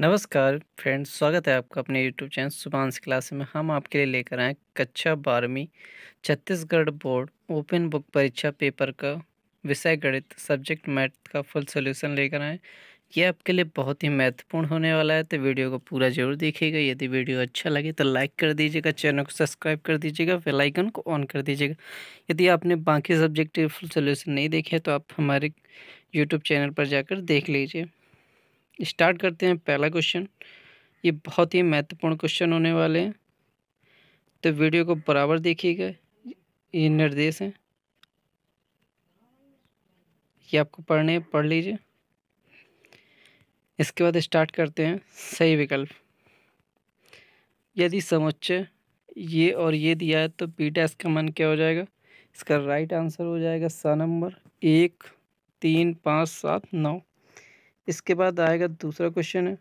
नमस्कार फ्रेंड्स स्वागत है आपका अपने यूट्यूब चैनल सुबांस क्लास में हम आपके लिए लेकर आए कक्षा बारहवीं छत्तीसगढ़ बोर्ड ओपन बुक परीक्षा पेपर का विषय गणित सब्जेक्ट मैथ का फुल सॉल्यूशन लेकर आए ये आपके लिए बहुत ही महत्वपूर्ण होने वाला है तो वीडियो को पूरा जरूर देखिएगा यदि वीडियो अच्छा लगे तो लाइक कर दीजिएगा चैनल को सब्सक्राइब कर दीजिएगा वेलाइकन आइकन को ऑन कर दीजिएगा यदि आपने बाकी सब्जेक्ट के फुल सोल्यूशन नहीं देखे तो आप हमारे यूट्यूब चैनल पर जाकर देख लीजिए स्टार्ट करते हैं पहला क्वेश्चन ये बहुत ही महत्वपूर्ण क्वेश्चन होने वाले हैं तो वीडियो को बराबर देखिएगा ये निर्देश हैं ये आपको पढ़ने पढ़ लीजिए इसके बाद स्टार्ट करते हैं सही विकल्प यदि समुच्चय ये और ये दिया है तो बीटा इसका मन क्या हो जाएगा इसका राइट आंसर हो जाएगा सा नंबर एक तीन पाँच सात नौ इसके बाद आएगा दूसरा क्वेश्चन है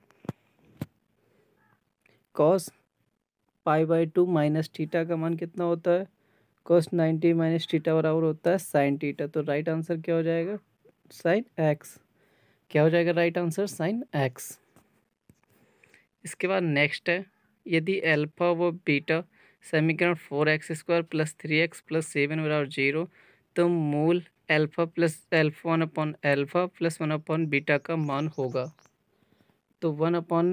cos pi by two minus theta का मान कितना होता है कॉस नाइन्टी माइनस टीटा बराबर होता है साइन टीटा तो राइट आंसर क्या हो जाएगा साइन एक्स क्या हो जाएगा राइट आंसर साइन एक्स इसके बाद नेक्स्ट है यदि अल्फा व बीटा समीकरण four x square plus three x plus seven बराबर जीरो तो मूल alpha plus alpha one upon alpha plus one upon beta का मान होगा तो one upon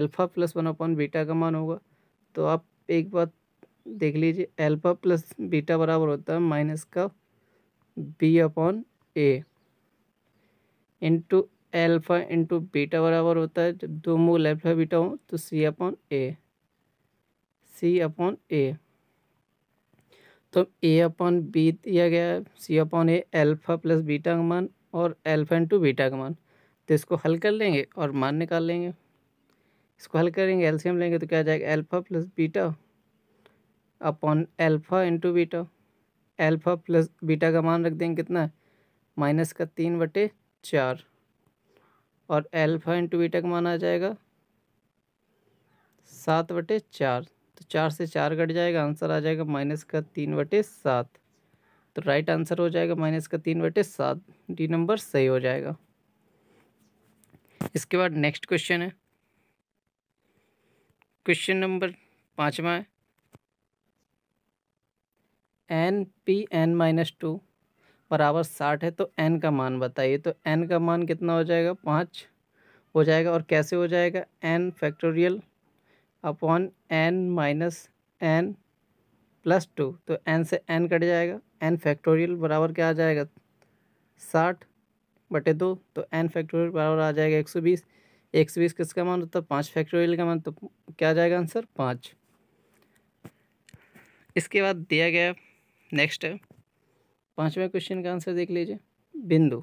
alpha plus one upon beta का मान होगा तो आप एक बात देख लीजिए एल्फ़ा प्लस बीटा बराबर होता है माइनस का B upon A into alpha into beta बराबर होता है जब दो मूल एल्फ़ा बीटा हो तो सी अपॉन ए सी अपॉन ए तो ए अपॉन बी दिया गया है C upon A alpha plus beta का मान और एल्फा इंटू बीटा का मान तो इसको हल कर लेंगे और मान निकाल लेंगे इसको हल करेंगे एल्सीयम लेंगे तो क्या जाएगा alpha plus beta upon alpha into beta alpha plus beta का मान रख देंगे कितना है माइनस का तीन बटे चार और एल्फा इंटू बीटा का मान आ जाएगा सात बटे चार तो चार से चार कट जाएगा आंसर आ जाएगा माइनस का तीन बटे सात तो राइट आंसर हो जाएगा माइनस का तीन बटे सात डी नंबर सही हो जाएगा इसके बाद नेक्स्ट क्वेश्चन है क्वेश्चन नंबर पाँचवा है N P N minus two बराबर साठ है तो एन का मान बताइए तो एन का मान कितना हो जाएगा पाँच हो जाएगा और कैसे हो जाएगा N factorial upon N minus N plus two तो एन से एन कट जाएगा एन फैक्टोरियल बराबर क्या आ जाएगा साठ बटे दो तो एन फैक्टोरियल बराबर आ जाएगा एक सौ बीस एक सौ बीस किसका मान होता तो है पाँच फैक्टोरियल का मान तो क्या आ जाएगा आंसर पाँच इसके बाद दिया गया नेक्स्ट पाँचवें क्वेश्चन का आंसर देख लीजिए बिंदु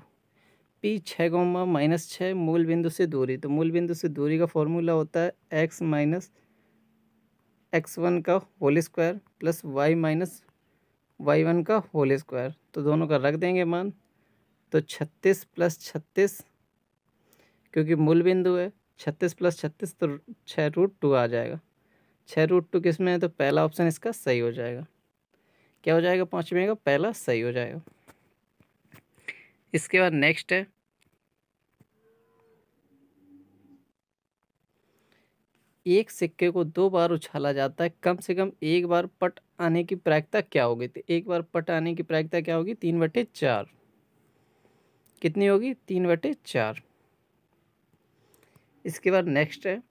पी छः गोमा माइनस छः मूल बिंदु से दूरी तो मूल बिंदु से दूरी का फॉर्मूला होता है एक्स माइनस एक्स वन का whole square plus y minus y one का होल स्क्वायर तो दोनों का रख देंगे मान तो छत्तीस प्लस छत्तीस क्योंकि मूल बिंदु है छत्तीस प्लस छत्तीस तो छः रूट टू आ जाएगा छः रूट टू किस में है तो पहला ऑप्शन इसका सही हो जाएगा क्या हो जाएगा पाँचवें का पहला सही हो जाएगा इसके बाद नेक्स्ट है एक सिक्के को दो बार उछाला जाता है कम से कम एक बार पट आने की प्रायिकता क्या होगी तो एक बार पट आने की प्रायिकता क्या होगी तीन बटे चार कितनी होगी तीन बटे चार इसके बाद नेक्स्ट है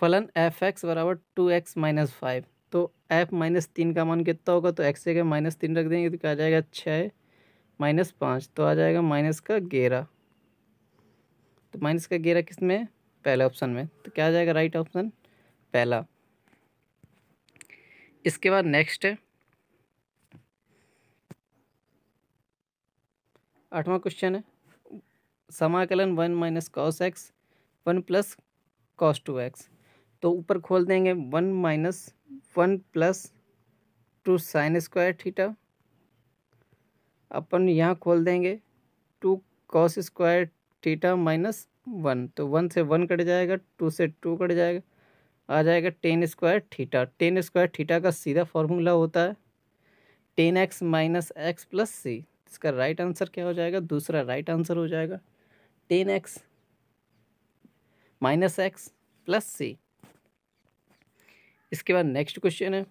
फलन एफ एक्स बराबर टू एक्स माइनस फाइव तो एफ माइनस तीन का मान कितना होगा तो एक्स जगह माइनस तीन रख देंगे तो क्या आ जाएगा छः माइनस पाँच तो आ जाएगा माइनस का गेरा तो माइनस का गेरा किस में पहले ऑप्शन में तो क्या आ जाएगा राइट ऑप्शन पहला इसके बाद नेक्स्ट है आठवां क्वेश्चन है समाकलन one minus cos x one plus cos two x तो ऊपर खोल देंगे one minus one plus two sine square theta अपन यहाँ खोल देंगे two cos square theta minus one तो वन से वन कट जाएगा टू से टू कट जाएगा आ जाएगा tan square theta tan square theta का सीधा फॉर्मूला होता है tan x minus x plus C इसका राइट आंसर क्या हो जाएगा दूसरा राइट आंसर हो जाएगा tan x minus x plus C इसके बाद नेक्स्ट क्वेश्चन है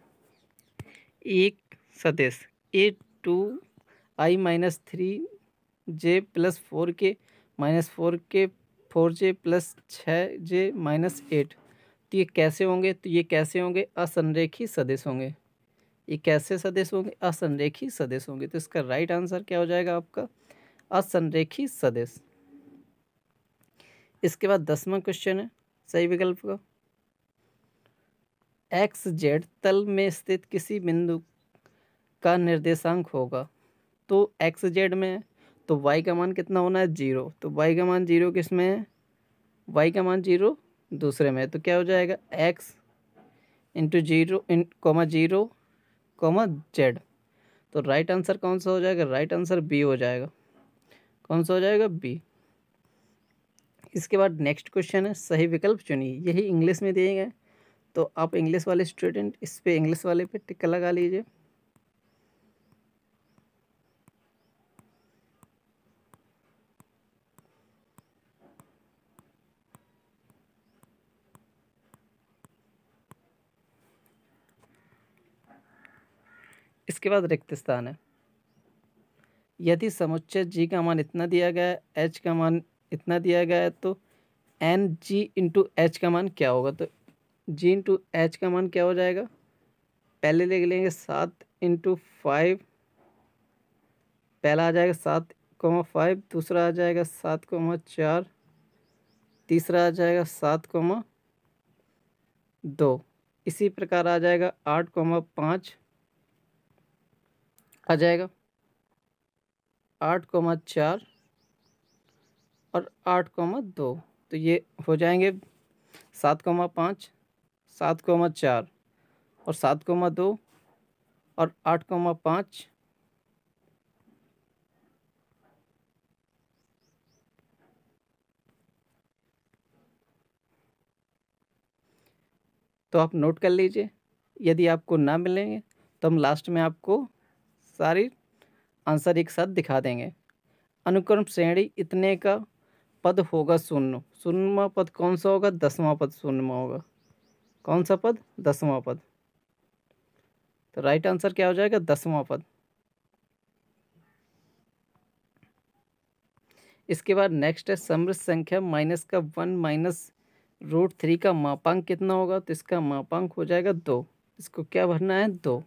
एक सदस्य A two I minus three J plus four K minus four K four J plus छः जे माइनस एट तो ये कैसे होंगे तो ये कैसे होंगे असंरेखी सदस्य होंगे ये कैसे सदस्य होंगे असंरेखी सदस्य होंगे तो इसका राइट आंसर क्या हो जाएगा आपका असंरेखी सदस्य इसके बाद दसवा क्वेश्चन है सही विकल्प का एक्स जेड तल में स्थित किसी बिंदु का निर्देशांक होगा तो एक्स जेड में तो y का मान कितना होना है जीरो तो y का मान जीरो किस में है y का मान जीरो दूसरे में है तो क्या हो जाएगा x into zero in comma zero comma Z तो राइट आंसर कौन सा हो जाएगा राइट आंसर बी हो जाएगा कौन सा हो जाएगा बी इसके बाद नेक्स्ट क्वेश्चन है सही विकल्प चुनिए यही इंग्लिश में दिए गए तो आप इंग्लिश वाले स्टूडेंट इस पर इंग्लिश वाले पे टिक्का लगा लीजिए इसके बाद रिक्त स्थान है यदि समुच्चय जी का मान इतना दिया गया है एच का मान इतना दिया गया है तो एन जी इंटू एच का मान क्या होगा तो जी इंटू एच का मान क्या हो जाएगा पहले ले लेंगे सात इंटू फाइव पहला आ जाएगा सात कोमा फाइव दूसरा आ जाएगा सात कोमा चार तीसरा आ जाएगा सात कोमा दो इसी प्रकार आ जाएगा आठ कोमा पाँच आ जाएगा आठ कोमा चार और आठ कोमा दो तो ये हो जाएंगे सात कोमा पाँच सात कोमा चार और सात कोमा दो और आठ कोमा पाँच तो आप नोट कर लीजिए यदि आपको ना मिलेंगे तो हम लास्ट में आपको सारी आंसर एक साथ दिखा देंगे अनुक्रम श्रेणी इतने का पद होगा शून्य शून्यवा पद कौन सा होगा दसवां पद शून्यवा होगा कौन सा पद दसवां पद तो राइट आंसर क्या हो जाएगा दसवां पद इसके बाद नेक्स्ट है समृद्ध संख्या माइनस का वन माइनस रूट थ्री का मापांक कितना होगा तो इसका मापांक हो जाएगा दो इसको क्या भरना है दो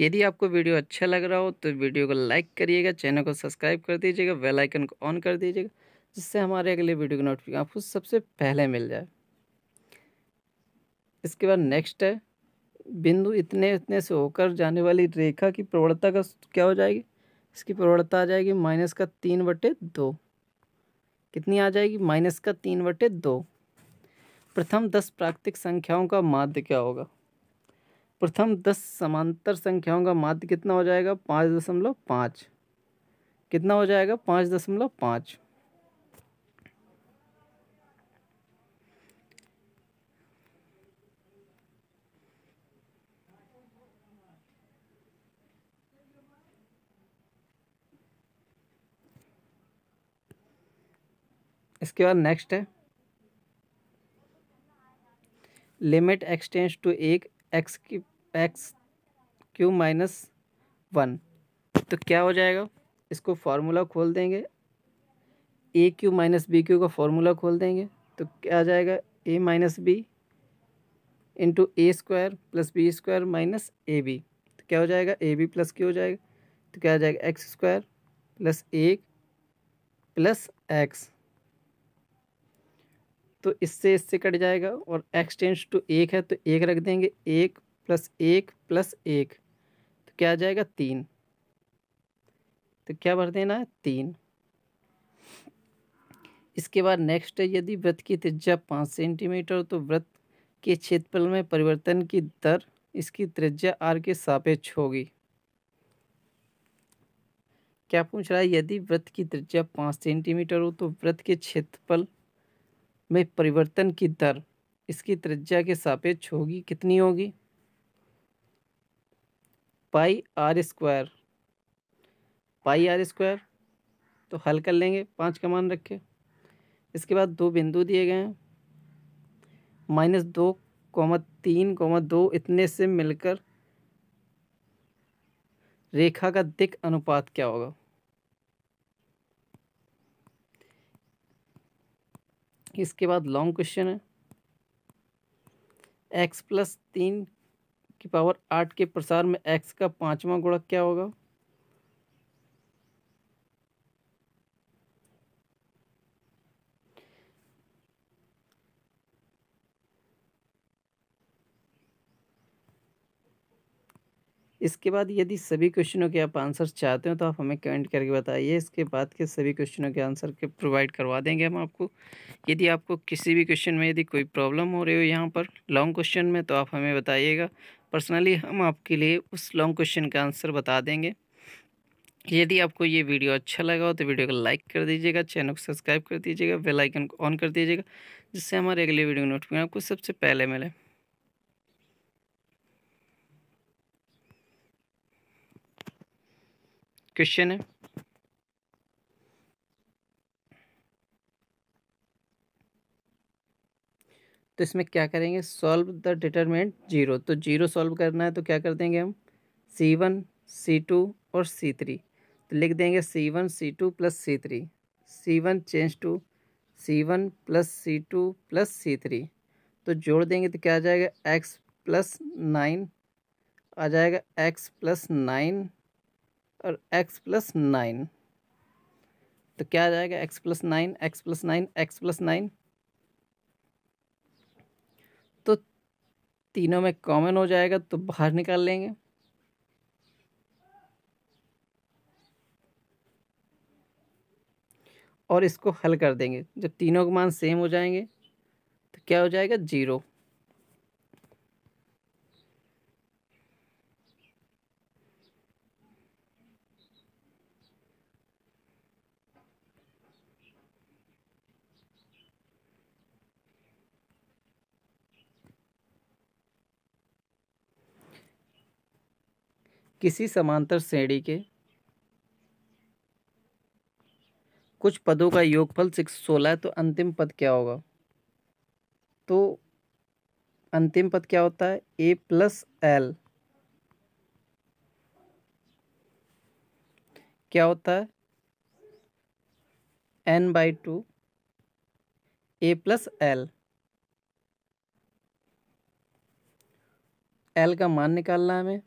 यदि आपको वीडियो अच्छा लग रहा हो तो वीडियो को लाइक करिएगा चैनल को सब्सक्राइब कर दीजिएगा बेल आइकन को ऑन कर दीजिएगा जिससे हमारे अगले वीडियो की नोटिफिकेशन आपको सबसे पहले मिल जाए इसके बाद नेक्स्ट है बिंदु इतने इतने से होकर जाने वाली रेखा की प्रवणता का क्या हो जाएगी इसकी प्रवणता आ जाएगी माइनस का तीन बटे दो कितनी आ जाएगी माइनस का तीन बटे दो प्रथम दस प्राकृतिक संख्याओं का माध्य क्या होगा प्रथम दस समांतर संख्याओं का माध्य कितना हो जाएगा पाँच दशमलव पाँच कितना हो जाएगा पाँच दशमलव पाँच इसके बाद नेक्स्ट है लिमिट एक्सटेंस टू एक एक्स की एक्स क्यू माइनस वन तो क्या हो जाएगा इसको फार्मूला खोल देंगे A Q minus B Q का फार्मूला खोल देंगे तो क्या आ जाएगा A minus B into A square plus B square minus A B तो क्या हो जाएगा ए बी प्लस क्यू हो जाएगा तो क्या आ जाएगा एक्स स्क्वायर प्लस एक प्लस एक्स तो इससे इससे कट जाएगा और एक्स टेंस टू एक है तो एक रख देंगे एक प्लस एक प्लस एक तो क्या आ जाएगा तीन तो क्या भर देना है तीन इसके बाद नेक्स्ट है यदि व्रत की त्रिज्या पाँच सेंटीमीटर तो व्रत के क्षेत्रफल में परिवर्तन की दर इसकी त्रिज्या आर के सापेक्ष होगी क्या पूछ रहा है यदि व्रत की त्रिज्या पाँच सेंटीमीटर हो तो व्रत के क्षेत्रफल में परिवर्तन की दर इसकी त्रिज्या के सापेक्ष होगी कितनी होगी pi r square pi r square तो हल कर लेंगे पाँच का मान रखे इसके बाद दो बिंदु दिए गए हैं माइनस दो कौमा तीन कौमा दो इतने से मिलकर रेखा का दिक अनुपात क्या होगा कि इसके बाद लॉन्ग क्वेश्चन है एक्स प्लस तीन की पावर आठ के प्रसार में एक्स का पाँचवा गुणक क्या होगा इसके बाद यदि सभी क्वेश्चनों के आप आंसर चाहते हो तो आप हमें कमेंट करके बताइए इसके बाद के सभी क्वेश्चनों के आंसर के प्रोवाइड करवा देंगे हम आपको यदि आपको किसी भी क्वेश्चन में यदि कोई प्रॉब्लम हो रही हो यहाँ पर लॉन्ग क्वेश्चन में तो आप हमें बताइएगा पर्सनली हम आपके लिए उस लॉन्ग क्वेश्चन का आंसर बता देंगे यदि आपको ये वीडियो अच्छा लगा हो तो वीडियो को लाइक कर दीजिएगा चैनल को सब्सक्राइब कर दीजिएगा बेल आइकन को ऑन कर दीजिएगा जिससे हमारे अगले वीडियो नोटिफिकेशन आपको सबसे पहले मिले क्वेश्चन है तो इसमें क्या करेंगे सॉल्व द डिटरमिनेंट जीरो तो जीरो सॉल्व करना है तो क्या कर देंगे हम सी वन सी टू और सी थ्री तो लिख देंगे C one C two plus C three C one change to C one plus C two plus C three तो जोड़ देंगे तो क्या आ जाएगा एक्स प्लस नाइन आ जाएगा एक्स प्लस नाइन और x प्लस नाइन तो क्या आ जाएगा x plus nine x plus nine x plus nine तो तीनों में कॉमन हो जाएगा तो बाहर निकाल लेंगे और इसको हल कर देंगे जब तीनों के मान सेम हो जाएंगे तो क्या हो जाएगा जीरो किसी समांतर श्रेणी के कुछ पदों का योगफल सिक्स सोलह है तो अंतिम पद क्या होगा तो अंतिम पद क्या होता है ए प्लस एल क्या होता है N by two A plus L L का मान निकालना है हमें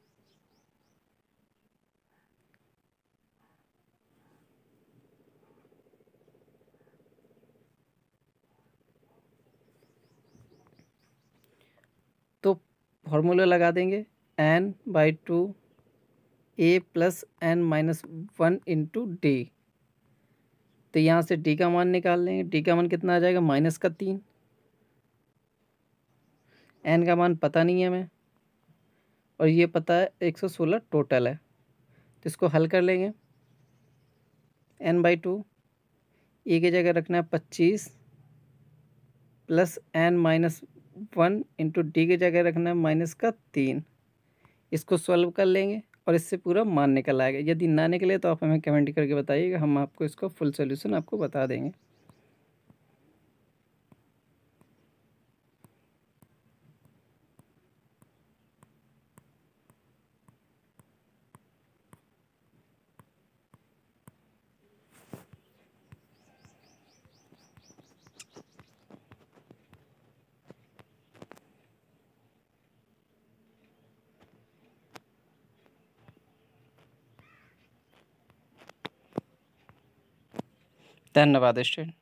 फॉर्मूला लगा देंगे N by two A plus N minus one into D तो यहाँ से डी का मान निकाल लेंगे डी का मान कितना आ जाएगा माइनस का तीन एन का मान पता नहीं है हमें और ये पता है एक सौ सोलह टोटल है तो इसको हल कर लेंगे एन बाई टू ए की जगह रखना है पच्चीस plus N minus one into D की जगह रखना है माइनस का तीन इसको सॉल्व कर लेंगे और इससे पूरा मान निकल आएगा यदि ना निकले तो आप हमें कमेंट करके बताइएगा हम आपको इसका फुल सोल्यूशन आपको बता देंगे धन्यवाद स्टूडेंट